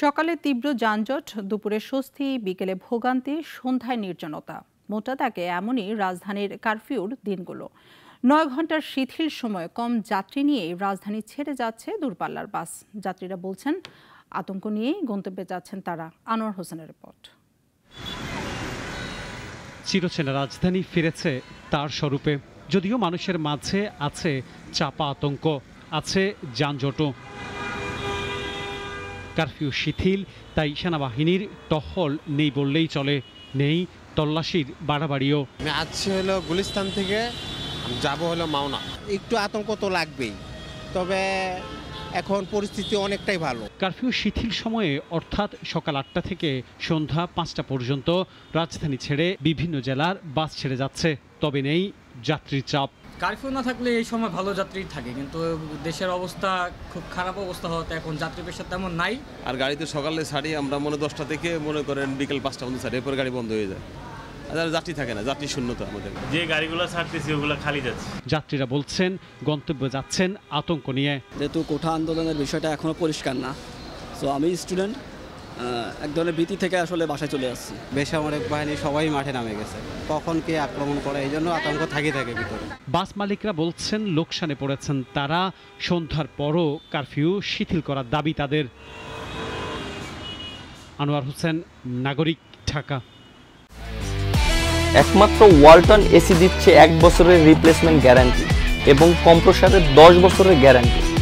সকালে তীব্র যানজট দুপুরে স্বস্তি বিকেলে ভোগান্তি সন্ধ্যায় নির্জনতা মোটা তাকে এমনই রাজধানীর কারফিউর দিনগুলো নয় ঘন্টার শিথিল সময় কম যাত্রী নিয়েই রাজধানী ছেড়ে যাচ্ছে দূরপাল্লার বাস যাত্রীরা বলছেন আতঙ্ক নিয়েই গন্তব্যে যাচ্ছেন তারা আনোয়ার হোসেনের রিপোর্ট চিরচেনা রাজধানী ফিরেছে তার স্বরূপে যদিও মানুষের মাঝে আছে চাপা আতঙ্ক আছে যানজটও কারফিউ শিথিল তাই সেনাবাহিনীর টহল নেই বললেই চলে নেই তল্লাশির বাড়াবাড়িও আজকে হলো গুলিস্তান থেকে যাব হলো মাওনা একটু আতঙ্ক তো লাগবেই তবে এখন পরিস্থিতি অনেকটাই ভালো কারফিউ শিথিল সময়ে অর্থাৎ সকাল আটটা থেকে সন্ধ্যা পাঁচটা পর্যন্ত রাজধানী ছেড়ে বিভিন্ন জেলার বাস ছেড়ে যাচ্ছে তবে নেই যাত্রীর চাপ কারফিউ না থাকলে এই সময় ভালো যাত্রী থাকে কিন্তু দেশের অবস্থা খুব খারাপ অবস্থা হওয়াতে এখন যাত্রী পেশা তেমন নাই আর গাড়িতে সকালে ছাড়ি আমরা মনে দশটা থেকে মনে করেন বিকেল পাঁচটা পর্যন্ত ছাড়ি এরপর গাড়ি বন্ধ হয়ে যায় আর যাত্রী থাকে না যাত্রী শূন্যতা আমাদের যে গাড়িগুলো ছাড়তেছি ওগুলো খালি যাচ্ছে যাত্রীরা বলছেন গন্তব্যে যাচ্ছেন আতঙ্ক নিয়ে যেহেতু কোঠা আন্দোলনের বিষয়টা এখনো পরিষ্কার না তো আমি স্টুডেন্ট এক ধরনের ভীতি থেকে আসলে বাসায় চলে আসছি বেসামরিক বাহিনী সবাই মাঠে নামে গেছে কখন কে আক্রমণ করে এই জন্য আতঙ্ক থাকে থাকে ভিতরে বাস মালিকরা বলছেন লোকসানে পড়েছেন তারা সন্ধ্যার পরও কারফিউ শিথিল করার দাবি তাদের আনোয়ার হোসেন নাগরিক ঢাকা একমাত্র ওয়ালটন এসি দিচ্ছে এক বছরের রিপ্লেসমেন্ট গ্যারান্টি এবং কম্প্রসারের দশ বছরের গ্যারান্টি